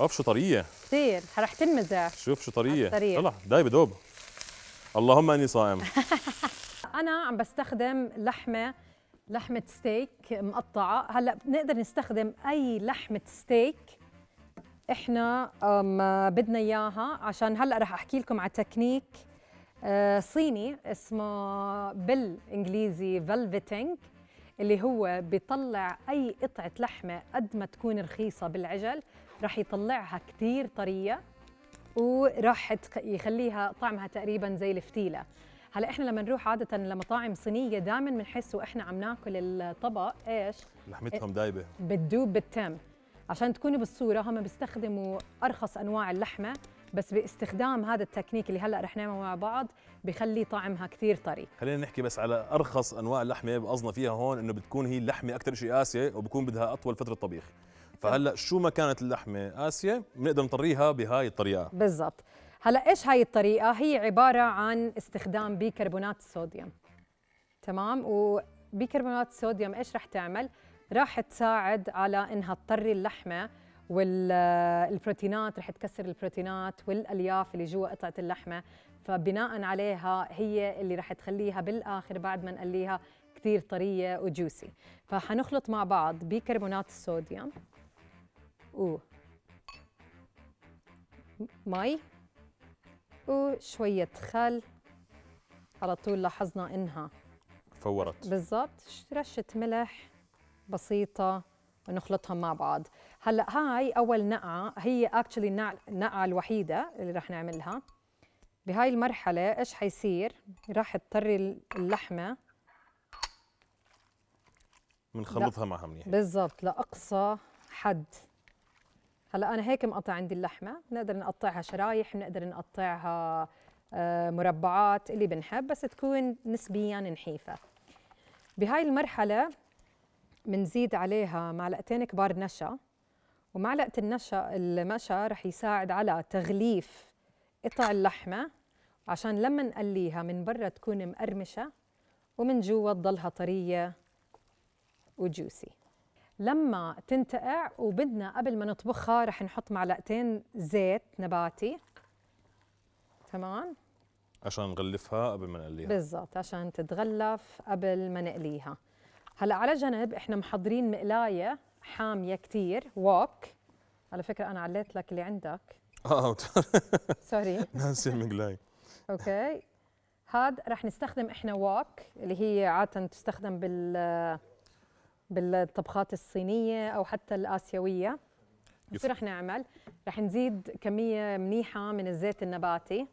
اوف شو طريه كثير رح تنمزح شوف شو طريه طلع داي بدوب اللهم اني صائم انا عم بستخدم لحمه لحمه ستيك مقطعه هلا بنقدر نستخدم اي لحمه ستيك احنا بدنا اياها عشان هلا رح احكي لكم على تكنيك آه، صيني اسمه بالانجليزي فلفتنج اللي هو بيطلع اي قطعه لحمه قد ما تكون رخيصه بالعجل راح يطلعها كثير طريه وراح يخليها طعمها تقريبا زي الفتيله هلا احنا لما نروح عاده لمطاعم صينيه دائما بنحس واحنا عم ناكل الطبق ايش لحمتهم دايبه بتدوب بالتم عشان تكونوا بالصوره هم بيستخدموا ارخص انواع اللحمه بس باستخدام هذا التكنيك اللي هلا رح نعمله مع بعض بخلي طعمها كثير طري خلينا نحكي بس على ارخص انواع اللحمه قصدنا فيها هون انه بتكون هي اللحمه اكثر شيء قاسيه وبكون بدها اطول فتره طبيخ فهلا شو ما كانت اللحمه قاسيه بنقدر نطريها بهاي الطريقه بالضبط هلا ايش هاي الطريقه هي عباره عن استخدام بيكربونات الصوديوم تمام وبيكربونات الصوديوم ايش رح تعمل راح تساعد على انها تطري اللحمه والبروتينات آه، رح تكسر البروتينات والالياف اللي جوا قطعه اللحمه فبناء عليها هي اللي رح تخليها بالاخر بعد ما نقليها كثير طريه وجوسي فحنخلط مع بعض بيكربونات الصوديوم ومي وشوية خل على طول لاحظنا إنها فورت بالضبط رشة ملح بسيطة ونخلطهم مع بعض هلا هاي اول نقعه هي اكشلي النقعه الوحيده اللي رح نعملها بهاي المرحله ايش حيصير رح تضطر اللحمه بنخلطها معها منيح يعني. بالضبط لاقصى حد هلا انا هيك مقطع عندي اللحمه بنقدر نقطعها شرايح بنقدر نقطعها آه، مربعات اللي بنحب بس تكون نسبيا نحيفه بهاي المرحله بنزيد عليها معلقتين كبار نشا ومعلقه النشا المشا رح يساعد على تغليف قطع اللحمه عشان لما نقليها من برا تكون مقرمشه ومن جوا تضلها طريه وجوسي لما تنتقع وبدنا قبل ما نطبخها رح نحط معلقتين زيت نباتي تمام عشان نغلفها قبل ما نقليها بالضبط عشان تتغلف قبل ما نقليها هلا على جنب احنا محضرين مقلايه حاميه كثير ووك على فكره انا عليت لك اللي عندك اه سوري ناسي المقلايه اوكي هاد رح نستخدم احنا ووك اللي هي عاده تستخدم بال بالطبخات الصينيه او حتى الاسيويه شو رح نعمل رح نزيد كميه منيحه من الزيت النباتي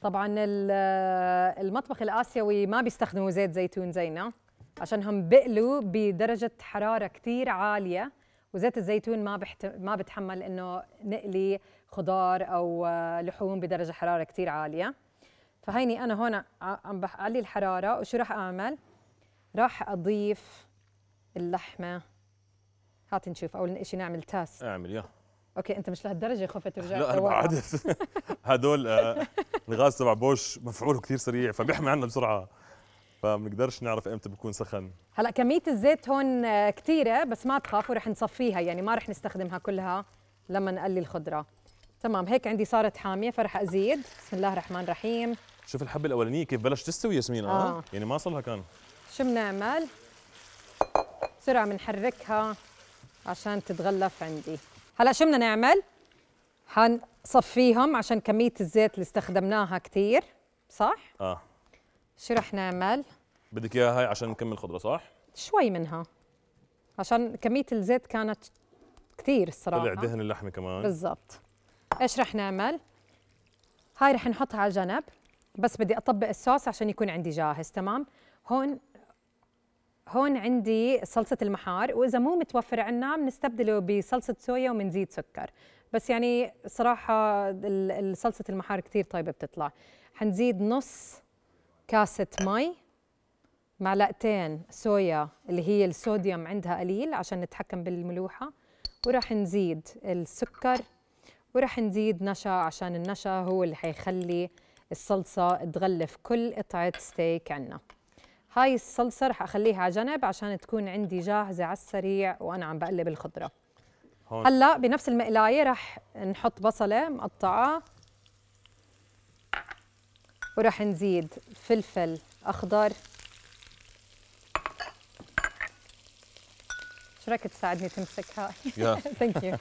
طبعا المطبخ الاسيوي ما بيستخدموا زيت زيتون زينا عشان هم بقلوا بدرجه حراره كثير عاليه وزيت الزيتون ما بحت... ما بتحمل انه نقلي خضار او آه، لحوم بدرجه حراره كثير عاليه فهيني انا هون عم بعلي الحراره وشو راح اعمل راح اضيف اللحمه هات نشوف اول شيء نعمل تاس اعمل يا اوكي انت مش لهالدرجه خفت ترجع لا انا بعد هدول آه، الغاز تبع بوش مفعوله كثير سريع فبيحمي عنا بسرعه فبنقدرش نعرف امتى بكون سخن هلا كميه الزيت هون آه، كثيره بس ما تخافوا رح نصفيها يعني ما رح نستخدمها كلها لما نقلي الخضره تمام هيك عندي صارت حاميه فرح ازيد بسم الله الرحمن الرحيم شوف الحبه الاولانيه كيف بلش تستوي ياسمين اه, آه. يعني ما صار لها كان شو بنعمل بسرعه بنحركها عشان تتغلف عندي هلا شو بدنا نعمل حنصفيهم عشان كميه الزيت اللي استخدمناها كثير صح اه شو رح نعمل بدك اياها هاي عشان نكمل خضره صح شوي منها عشان كميه الزيت كانت كثير الصراحه طلع دهن اللحمه كمان بالضبط ايش رح نعمل هاي رح نحطها على جنب بس بدي اطبق الصوص عشان يكون عندي جاهز تمام هون هون عندي صلصه المحار واذا مو متوفر عندنا بنستبدله بصلصه صويا وبنزيد سكر بس يعني صراحه صلصه المحار كثير طيبه بتطلع حنزيد نص كاسه مي معلقتين صويا اللي هي الصوديوم عندها قليل عشان نتحكم بالملوحه وراح نزيد السكر وراح نزيد نشا عشان النشا هو اللي حيخلي الصلصه تغلف كل قطعه ستيك عندنا هاي الصلصه رح اخليها على جنب عشان تكون عندي جاهزه على السريع وانا عم بقلب الخضره هون. هلا بنفس المقلايه رح نحط بصله مقطعه ورح نزيد فلفل اخضر شو رايك تساعدني تمسك هاي ثانك يو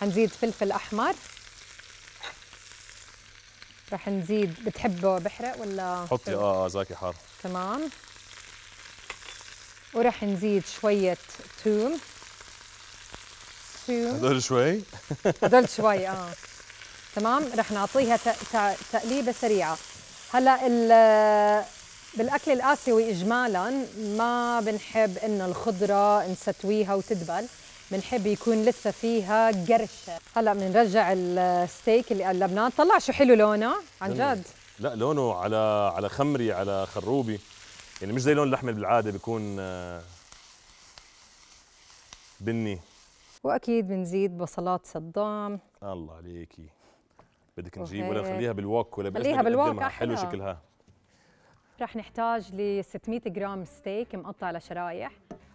حنزيد فلفل احمر رح نزيد بتحبه بحرق ولا حطي اه اه زاكي حار تمام وراح نزيد شوية توم توم هذول شوي هذول شوي اه تمام رح نعطيها تقليبة سريعة هلا بالاكل الاسيوي اجمالا ما بنحب انه الخضره نستويها وتدبل بنحب يكون لسه فيها قرشه هلا بنرجع الستيك اللي قلبناه طلع شو حلو لونه عن جد لا لونه على على خمري على خروبي يعني مش زي لون اللحمه بالعاده بيكون آه، بني واكيد بنزيد بصلات صدام الله عليكي بدك نجيب ولا نخليها بالوك ولا خليها بالوك حلو شكلها رح نحتاج ل 600 جرام ستيك مقطع لشرائح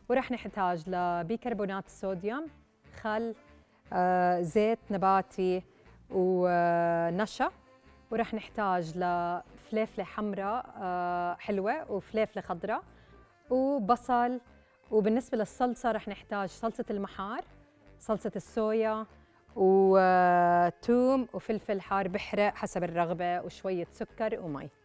ورح نحتاج لبيكربونات الصوديوم خل آه، زيت نباتي ونشا ورح نحتاج ل فلافله حمراء آه، حلوه وفلافله خضراء وبصل وبالنسبه للصلصه رح نحتاج صلصه المحار صلصه الصويا وتوم وفلفل حار بحرق حسب الرغبه وشويه سكر ومي